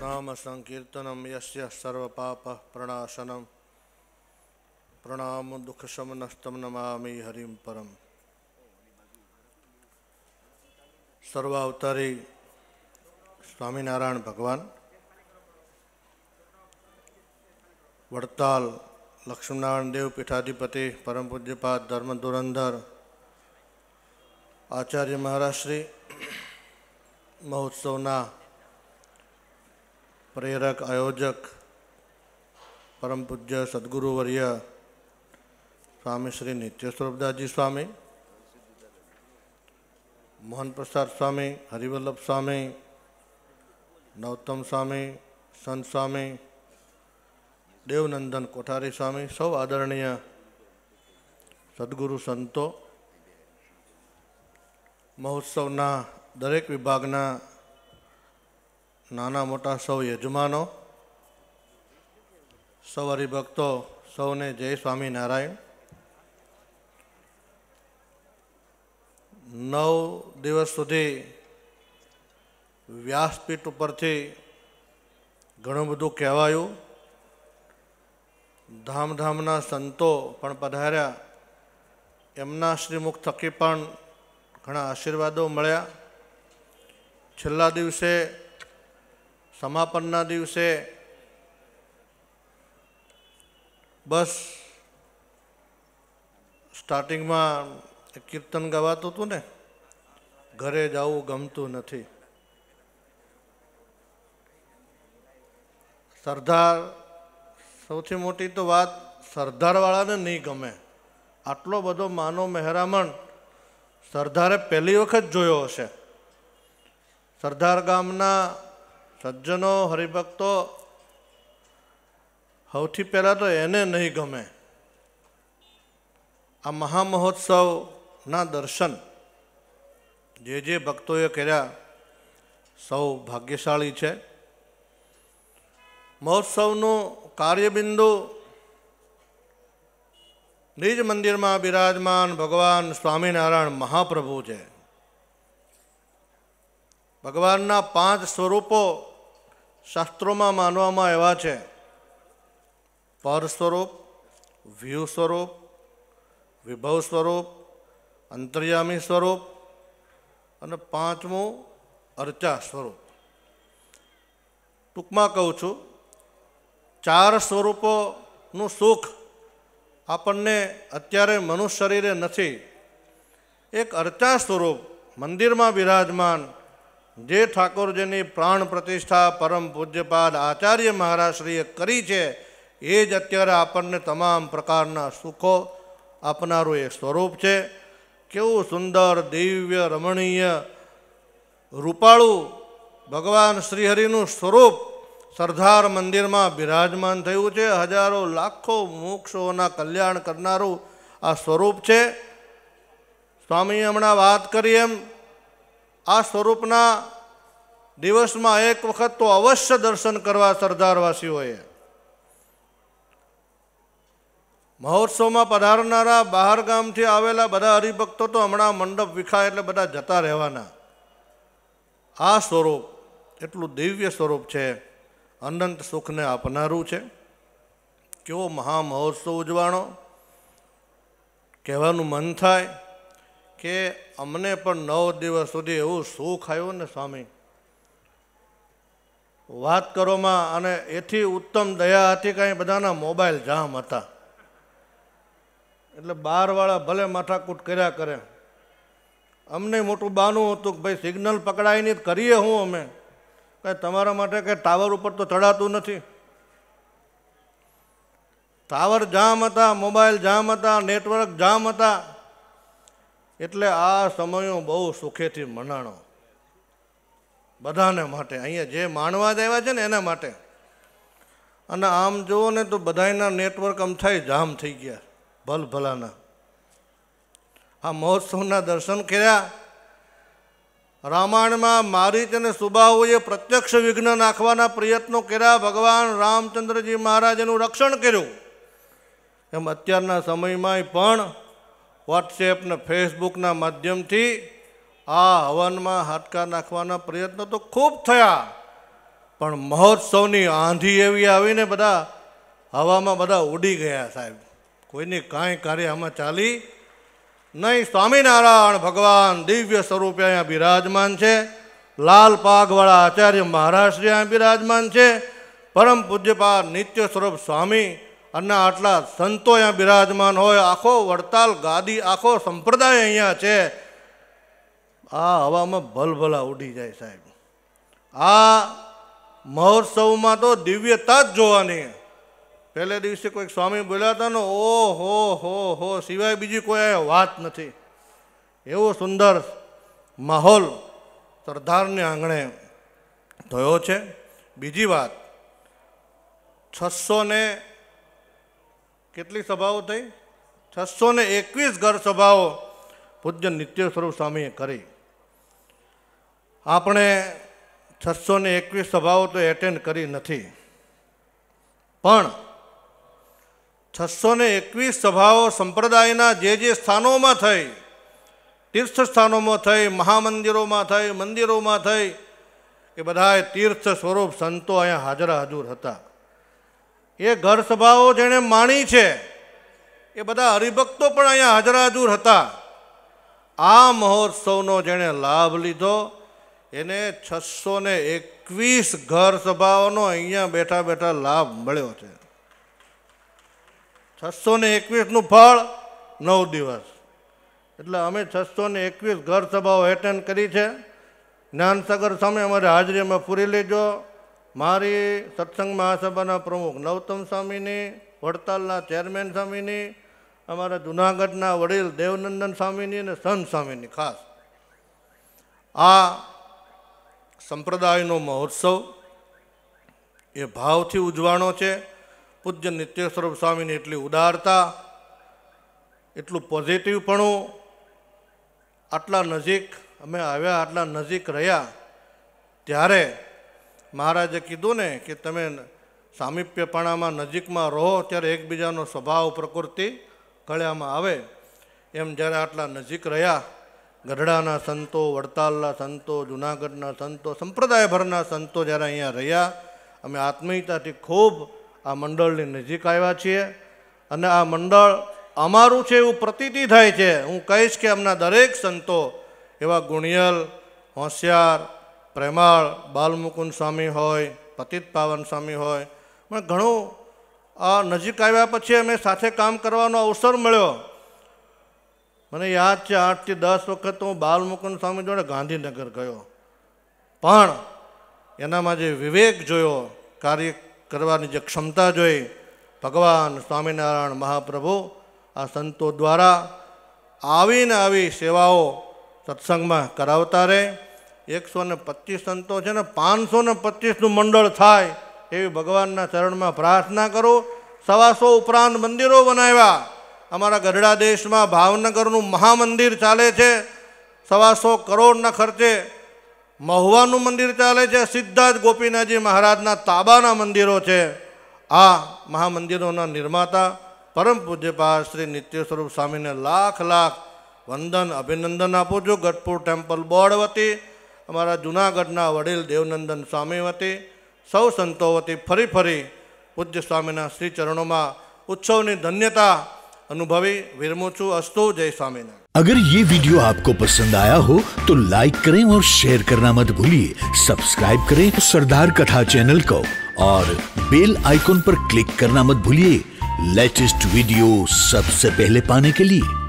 નામ સંકીર્તનમ યસ્ય સર્વપાપ પ્રણાશનમ પ્રણામ દુઃખશમનસ્તમ નમામી હરિમ પરમ સર્વાવતારી સ્વામિનારાયણ ભગવાન વડતાલ લક્ષ્મીનારાયણ દેવ પીઠાધિપતિ પરમ પૂજ્યપાદ ધર્મ ધુરંધર આચાર્ય મહારાજ મહોત્સવના प्रेरक आयोजक परम पूज्य सदगुरुवर्य स्वामी श्री नित्य स्वरूपदास जी स्वामी मोहन प्रसाद स्वामी हरिवल्लभ स्वामी नवतम स्वामी संत स्वामी देवनंदन कोठारी स्वामी सब आदरणीय सदगुरु સંતો महोत्सव दरेक विभागना નાના મોટા સૌ યજમાનો સૌ હરિભક્તો સૌને જય સ્વામિનારાયણ નવ દિવસ સુધી વ્યાસપીઠ ઉપરથી ઘણું બધું કહેવાયું ધામધામના સંતો પણ પધાર્યા એમના શ્રીમુખ થકી પણ ઘણા આશીર્વાદો મળ્યા છેલ્લા દિવસે સમાપનના દિવસે બસ સ્ટાર્ટિંગમાં કીર્તન ગવાતું હતું ને ઘરે જવું ગમતું નથી સરદાર સૌથી મોટી તો વાત સરદારવાળાને નહીં ગમે આટલો બધો માનો મહેરામણ સરદારે પહેલી વખત જોયો હશે સરદાર ગામના સજ્જનો હરિભક્તો સૌથી પહેલાં તો એને નહીં ગમે આ મહામહોત્સવના દર્શન જે જે ભક્તોએ કર્યા સૌ ભાગ્યશાળી છે મહોત્સવનું કાર્યબિંદુ નિજ મંદિરમાં બિરાજમાન ભગવાન સ્વામિનારાયણ મહાપ્રભુ છે ભગવાનના પાંચ સ્વરૂપો શાસ્ત્રોમાં માનવામાં આવ્યા છે પર સ્વરૂપ વ્યૂ સ્વરૂપ વિભવ સ્વરૂપ અંતર્યામી સ્વરૂપ અને પાંચમું અર્ચા સ્વરૂપ ટૂંકમાં કહું છું ચાર સ્વરૂપોનું સુખ આપણને અત્યારે મનુષ્ય શરીરે નથી એક અર્ચા સ્વરૂપ મંદિરમાં બિરાજમાન જે ઠાકોરજીની પ્રાણ પ્રતિષ્ઠા પરમ પૂજ્યપાદ આચાર્ય મહારાજશ્રીએ કરી છે એ જ અત્યારે આપણને તમામ પ્રકારના સુખો આપનારું એ સ્વરૂપ છે કેવું સુંદર દિવ્ય રમણીય રૂપાળું ભગવાન શ્રીહરિનું સ્વરૂપ સરદાર મંદિરમાં બિરાજમાન થયું છે હજારો લાખો મોક્ષોના કલ્યાણ કરનારું આ સ્વરૂપ છે સ્વામી હમણાં વાત કરી એમ આ સ્વરૂપના દિવસમાં એક વખત તો અવશ્ય દર્શન કરવા સરદારવાસીઓએ મહોત્સવમાં પધારનારા બહાર ગામથી આવેલા બધા હરિભક્તો તો હમણાં મંડપ વિખાય એટલે બધા જતા રહેવાના આ સ્વરૂપ એટલું દિવ્ય સ્વરૂપ છે અનંત સુખને આપનારું છે કેવો મહામહોત્સવ ઉજવાણો કહેવાનું મન થાય કે અમને પણ નવ દિવસ સુધી એવું સુખ આવ્યું ને સ્વામી વાત કરોમાં અને એથી ઉત્તમ દયા હતી કાંઈ બધાના મોબાઈલ જામ હતા એટલે બહારવાળા ભલે માથાકૂટ કર્યા કરે અમને મોટું બાનું હતું કે ભાઈ સિગ્નલ પકડાય જ કરીએ હું અમે કાંઈ તમારા માટે કે ટાવર ઉપર તો ચડાતું નથી ટાવર જામ હતા મોબાઈલ જામ હતા નેટવર્ક જામ હતા એટલે આ સમયો બહુ સુખેથી મનાણો બધાને માટે અહીંયા જે માણવા જ આવ્યા છે ને એના માટે અને આમ જુઓ ને તો બધાના નેટવર્ક આમ થાય જામ થઈ ગયા ભલ ભલાના આ મહોત્સવના દર્શન કર્યા રામાયણમાં મારીચ અને સુબાહુએ પ્રત્યક્ષ વિઘ્ન નાખવાના પ્રયત્નો કર્યા ભગવાન રામચંદ્રજી મહારાજનું રક્ષણ કર્યું એમ અત્યારના સમયમાં પણ વોટ્સએપ ને ફેસબુકના માધ્યમથી આ હવનમાં હાથકા નાખવાના પ્રયત્નો તો ખૂબ થયા પણ મહોત્સવની આંધી એવી આવીને બધા હવામાં બધા ઉડી ગયા સાહેબ કોઈની કાંઈ કાર્ય આમાં ચાલી નહીં સ્વામિનારાયણ ભગવાન દિવ્ય સ્વરૂપે અહીંયા બિરાજમાન છે લાલ પાગવાળા આચાર્ય મહારાષ્ટ્ર અહીંયા બિરાજમાન છે પરમ પૂજ્યપા નિત્ય સ્વરૂપ સ્વામી અને આટલા સંતો અહીંયા બિરાજમાન હોય આખો વડતાલ ગાદી આખો સંપ્રદાય અહીંયા છે આ હવામાં ભલભલા ઉડી જાય સાહેબ આ મહોત્સવમાં તો દિવ્યતા જ જોવાની પહેલે દિવસે કોઈક સ્વામી બોલ્યા હતા ને ઓ હો હો હો સિવાય બીજી કોઈ વાત નથી એવો સુંદર માહોલ સરદારને આંગણે થયો છે બીજી વાત છસો ને કેટલી સભાઓ થઈ છસો ને એકવીસ ઘર સભાઓ પૂજ્ય નિત્ય સ્વરૂપ સ્વામીએ કરી આપણે છસો ને એકવીસ સભાઓ તો એટેન્ડ કરી નથી પણ છસો ને એકવીસ સભાઓ સંપ્રદાયના જે જે સ્થાનોમાં થઈ તીર્થ સ્થાનોમાં થઈ મહામંદિરોમાં થઈ મંદિરોમાં થઈ એ બધાએ તીર્થ સ્વરૂપ સંતો અહીંયા હાજરા હજુર હતા એ ઘર સભાઓ જેણે માણી છે એ બધા હરિભક્તો પણ અહીંયા હાજરાજૂર હતા આ મહોત્સવનો જેણે લાભ લીધો એને છસો ને એકવીસ ઘર સભાઓનો અહીંયા બેઠા બેઠા લાભ મળ્યો છે છસો ને એકવીસનું ફળ નવ દિવસ એટલે અમે છસો ને એકવીસ ઘર સભાઓ એટેન્ડ કરી છે જ્ઞાનસાગર સામે અમારી હાજરી અમે પૂરી લેજો મારી સત્સંગ મહાસભાના પ્રમુખ નવતમ સ્વામીને વડતાલના ચેરમેન સ્વામીની અમારા જુનાગઢના વડીલ દેવનંદન સ્વામીની અને સંત સ્વામીની ખાસ આ સંપ્રદાયનો મહોત્સવ એ ભાવથી ઉજવાણો છે પૂજ્ય નિત્ય સ્વરૂપ સ્વામીની એટલી ઉદારતા એટલું પોઝિટિવપણું આટલા નજીક અમે આવ્યા આટલા નજીક રહ્યા ત્યારે મહારાજે કીધું ને કે તમે સામીપ્યપણામાં નજીકમાં રહો ત્યારે એકબીજાનો સ્વભાવ પ્રકૃતિ કળ્યામાં આવે એમ જ્યારે આટલા નજીક રહ્યા ગઢડાના સંતો વડતાલના સંતો જૂનાગઢના સંતો સંપ્રદાયભરના સંતો જ્યારે અહીંયા રહ્યા અમે આત્મીયતાથી ખૂબ આ મંડળની નજીક આવ્યા છીએ અને આ મંડળ અમારું છે એવું પ્રતીતિ થાય છે હું કહીશ કે અમના દરેક સંતો એવા ગુણિયલ હોશિયાર પ્રેમાળ બાલમુકુંદ સ્વામી હોય પતિત પાવન સ્વામી હોય પણ ઘણું આ નજીક આવ્યા પછી અમે સાથે કામ કરવાનો અવસર મળ્યો મને યાદ છે આઠથી દસ વખત હું બાલમુકુંદ સ્વામી જોડે ગાંધીનગર ગયો પણ એનામાં જે વિવેક જોયો કાર્ય કરવાની જે ક્ષમતા જોઈ ભગવાન સ્વામિનારાયણ મહાપ્રભુ આ સંતો દ્વારા આવીને આવી સેવાઓ સત્સંગમાં કરાવતા રહે એકસો ને પચીસ સંતો છે ને પાંચસો ને પચીસનું મંડળ થાય એવી ભગવાનના ચરણમાં પ્રાર્થના કરો સવાસો ઉપરાંત મંદિરો બનાવ્યા અમારા ગઢડા દેશમાં ભાવનગરનું મહામંદિર ચાલે છે સવાસો કરોડના ખર્ચે મહુવાનું મંદિર ચાલે છે સિદ્ધાર્થ ગોપીનાથજી મહારાજના તાબાના મંદિરો છે આ મહામંદિરોના નિર્માતા પરમ પૂજ્યપા શ્રી નિત્ય સ્વરૂપ સ્વામીને લાખ લાખ વંદન અભિનંદન આપું છું ગઢપુર ટેમ્પલ બોર્ડ વતી अमरा जूनागढ़ અમારા देवनंदन स्वामी वे सौ सतो સૌ फरी फरी पूज्य स्वामी श्री चरणों में उत्सव ઉત્સવની धन्यता अनुभवी વિરમું છું અસ્તુ જય સ્વામીના अगर ये वीडियो आपको पसंद आया हो तो लाइक करें और शेयर करना मत भूलिए सब्सक्राइब करें सरदार कथा चैनल को और बेल आइकॉन पर क्लिक करना मत भूलिए लेटेस्ट वीडियो सबसे पहले पाने के लिए